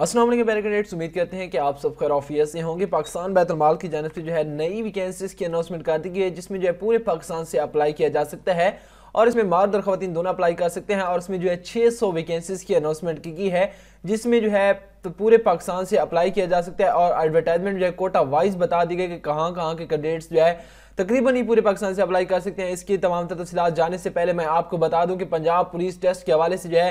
असलम बैरिकेडेट्स उम्मीद करते हैं कि आप सब खैर से होंगे पाकिस्तान बैतलमाल की जानब से जो है नई वैकेंसीज की अनाउंसमेंट कर दी गई है जिसमें जो है पूरे पाकिस्तान से अप्लाई किया जा सकता है और इसमें मर्द और ख़वान दोनों अप्लाई कर सकते हैं और इसमें जो है 600 सौ वैकेंसीज की अनाउंसमेंट की गई है जिसमें जो है तो पूरे पाकिस्तान से अप्लाई किया जा सकता है और एडवर्टाइजमेंट जो है कोटा वाइज बता दी गई कि कहाँ कहाँ के कैंडिडेट्स जो है तकरीबन ही पूरे पाकिस्तान से अप्लाई कर सकते हैं इसकी तमाम तफसीत जाने से पहले मैं आपको बता दूँ कि पंजाब पुलिस टेस्ट के हवाले से जो है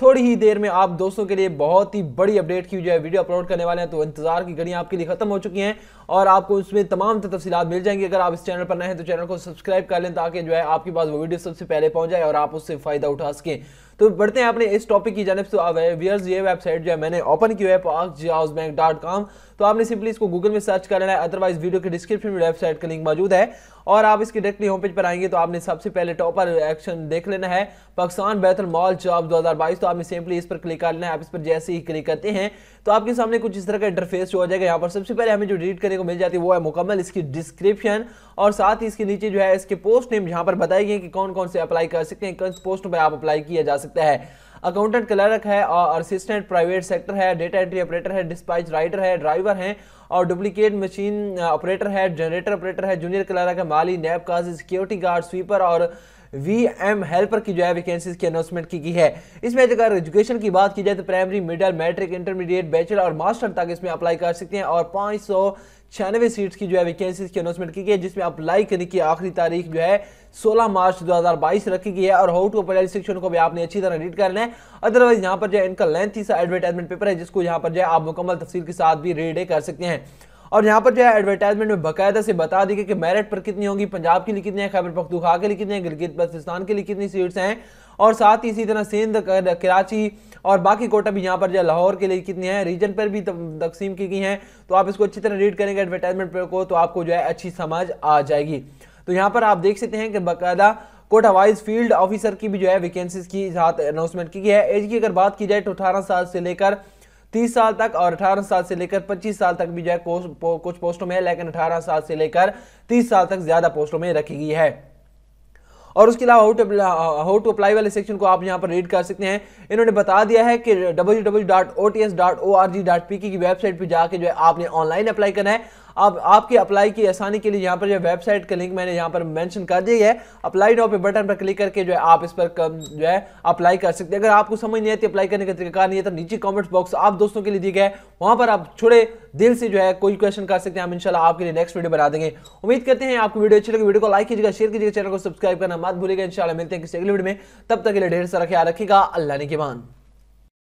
थोड़ी ही देर में आप दोस्तों के लिए बहुत ही बड़ी अपडेट की जो है वीडियो अपलोड करने वाले हैं तो इंतजार की घड़ियां आपके लिए खत्म हो चुकी हैं और आपको उसमें तमाम तफसीत मिल जाएंगी अगर आप इस चैनल पर नए हैं तो चैनल को सब्सक्राइब कर लें ताकि जो है आपके पास वो वीडियो सबसे पहले पहुंच जाए और आप उससे फ़ायदा उठा सकें तो बढ़ते हैं आपने इस टॉपिक की जानब से व्यर्स तो ये वेबसाइट जो है मैंने ओपन की है बैंक डॉट कॉम तो आपने सिंपली इसको गूगल में सर्च करना है अदरवाइज वीडियो के डिस्क्रिप्शन में वेबसाइट का लिंक मौजूद है और आप इसके डायरेक्टली होम पेज पर आएंगे तो आपने सबसे पहले टॉपर एक्शन देख लेना है पाकिस्तान बेहतर मॉल जॉब 2022 तो आपने सिंपली इस पर क्लिक कर लेना है आप इस पर जैसे ही क्लिक करते हैं तो आपके सामने कुछ इस तरह का इंटरफेस हो जाएगा यहाँ पर सबसे पहले हमें जो रीड करने को मिल जाती है वो है मुकम्मल इसकी डिस्क्रिप्शन और साथ ही इसके नीचे जो है इसके पोस्ट नेम यहाँ पर बताए गए कि कौन कौन से अप्लाई कर सकते हैं किस पोस्ट पर आप अप्लाई किया जा सकता सकता है अकाउंटेंट क्लर्क है और असिस्टेंट प्राइवेट सेक्टर है डेटा एंट्री ऑपरेटर है डिस्पैच राइटर है ड्राइवर uh, है और डुप्लीकेट मशीन ऑपरेटर है जनरेटर ऑपरेटर है जूनियर क्लर्क है माली नैब काज सिक्योरिटी गार्ड स्वीपर और वी एम हेल्पर की जो है वैकेंसीज की अनाउंसमेंट की गई है इसमें अगर एजुकेशन की बात की जाए तो primary middle matric intermediate bachelor और मास्टर तक इसमें अप्लाई कर सकते हैं और पाँच सौ छियानवे सीट्स की जो है वैकेंसीज की अनाउंसमेंट की गई है जिसमें अप्लाई करने की आखिरी तारीख जो है 16 मार्च 2022 रखी गई है और हाउ टू अपलाई सेक्शन को भी आपने अच्छी तरह रीड करना है अदरवाइज यहाँ पर जो है इनका ही सा एडवर्टाइजमेंट पेपर है जिसको यहाँ पर जो है आप मुकम्मल तफसील के साथ भी रीड कर सकते हैं और यहाँ पर जो है एडवर्टाइजमेंट में बाकायदा से बता दी गई कि मेरिट पर कितनी होगी पंजाब के लिए कितनी है खैबर पख्तुखा के लिए कितनी है गिलगित बल्तिस्तान के लिए कितनी सीट्स हैं और साथ ही इसी तरह सिंध कराची और बाकी कोटा भी यहाँ पर जो है लाहौर के लिए कितनी है रीजन पर भी तकसीम की गई हैं तो आप इसको अच्छी तरह रीड करेंगे एडवर्टाइजमेंट को तो आपको जो है अच्छी समझ आ जाएगी तो यहाँ पर आप देख सकते हैं कि बाकायदा कोटा वाइज फील्ड ऑफिसर की भी जो है वैकेंसीज की साथ अनाउंसमेंट की गई है एज की अगर बात की जाए तो अठारह साल से लेकर 30 साल तक और 18 साल से लेकर 25 साल तक भी जो है कुछ पोस्टों में है लेकिन 18 साल से लेकर 30 साल तक ज्यादा पोस्टों में रखी गई है और उसके अलावा how to how to apply वाले सेक्शन को आप यहां पर रीड कर सकते हैं इन्होंने बता दिया है कि W W dot O T S dot O R G dot P की वेबसाइट पर जाके जो है आपने ऑनलाइन अप्लाई करना है अब आपके अप्लाई की आसानी के लिए यहाँ पर जो वेबसाइट का लिंक मैंने यहाँ पर मेंशन कर दिया है अप्लाई नाउ पे बटन पर क्लिक करके जो है आप इस पर जो है अप्लाई कर सकते हैं अगर आपको समझ नहीं आती अप्लाई करने का तरीका नहीं है तो नीचे कॉमेंट बॉक्स आप दोस्तों के लिए दिए गए वहाँ पर आप छोड़े दिल से जो है कोई क्वेश्चन कर सकते हैं हम इनशाला आपके लिए नेक्स्ट वीडियो बना देंगे उम्मीद करते हैं आपको वीडियो अच्छी लगे वीडियो को लाइक कीजिएगा शेयर कीजिएगा चैनल को सब्सक्राइब करना मत भूलिएगा इनशाला मिलते हैं किसी अगले वीडियो में तब तक के लिए ढेर सारा ख्याल रखेगा अल्लाह ने के बाद